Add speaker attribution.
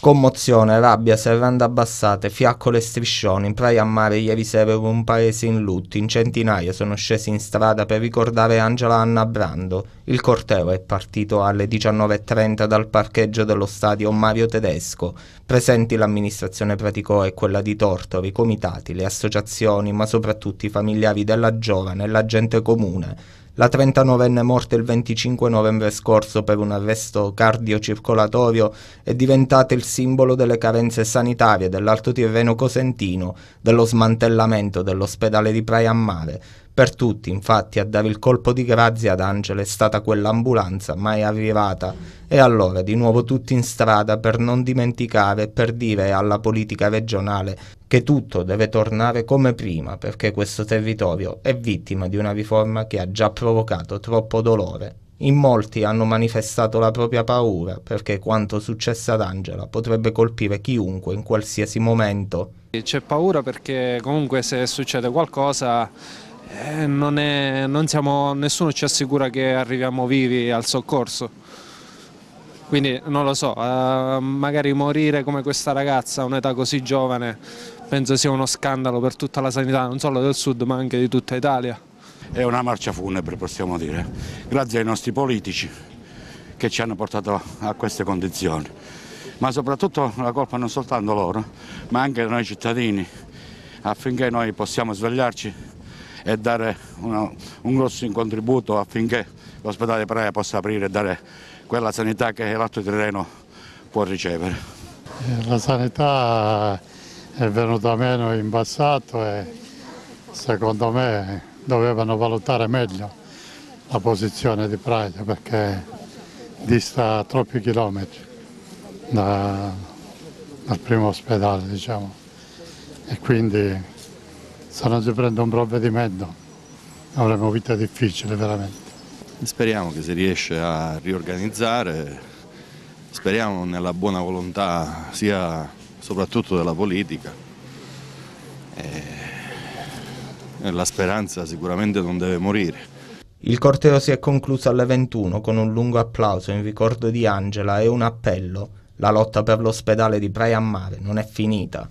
Speaker 1: Commozione, rabbia, serrande abbassate, fiaccole e striscioni, in praia a mare ieri sera in un paese in lutto, in centinaia sono scesi in strada per ricordare Angela Anna Brando. Il corteo è partito alle 19.30 dal parcheggio dello stadio Mario Tedesco. Presenti l'amministrazione Praticò e quella di Tortori, i comitati, le associazioni, ma soprattutto i familiari della giovane e la gente comune. La 39enne morta il 25 novembre scorso per un arresto cardiocircolatorio è diventata il simbolo delle carenze sanitarie dell'Alto Tirreno Cosentino, dello smantellamento dell'ospedale di Praia a Mare, per tutti, infatti, a dare il colpo di grazia ad Angela è stata quell'ambulanza mai arrivata. E allora, di nuovo tutti in strada per non dimenticare e per dire alla politica regionale che tutto deve tornare come prima perché questo territorio è vittima di una riforma che ha già provocato troppo dolore. In molti hanno manifestato la propria paura perché quanto successo ad Angela potrebbe colpire chiunque in qualsiasi momento.
Speaker 2: C'è paura perché comunque se succede qualcosa eh, non è, non siamo, nessuno ci assicura che arriviamo vivi al soccorso. Quindi non lo so, eh, magari morire come questa ragazza a un'età così giovane penso sia uno scandalo per tutta la sanità, non solo del sud ma anche di tutta Italia.
Speaker 3: È una marcia funebre possiamo dire, grazie ai nostri politici che ci hanno portato a queste condizioni. Ma soprattutto la colpa non soltanto loro, ma anche noi cittadini, affinché noi possiamo svegliarci e dare una, un grosso contributo affinché l'ospedale Praia possa aprire e dare quella sanità che l'Alto Tirreno può ricevere.
Speaker 4: Eh, la sanità è venuta meno in passato e secondo me dovevano valutare meglio la posizione di Praia perché dista troppi chilometri da, dal primo ospedale diciamo e quindi se non si prende un provvedimento avremo vita difficile veramente.
Speaker 5: Speriamo che si riesce a riorganizzare, speriamo nella buona volontà sia soprattutto della politica. E la speranza sicuramente non deve morire.
Speaker 1: Il corteo si è concluso alle 21 con un lungo applauso in ricordo di Angela e un appello. La lotta per l'ospedale di Praia Mare non è finita.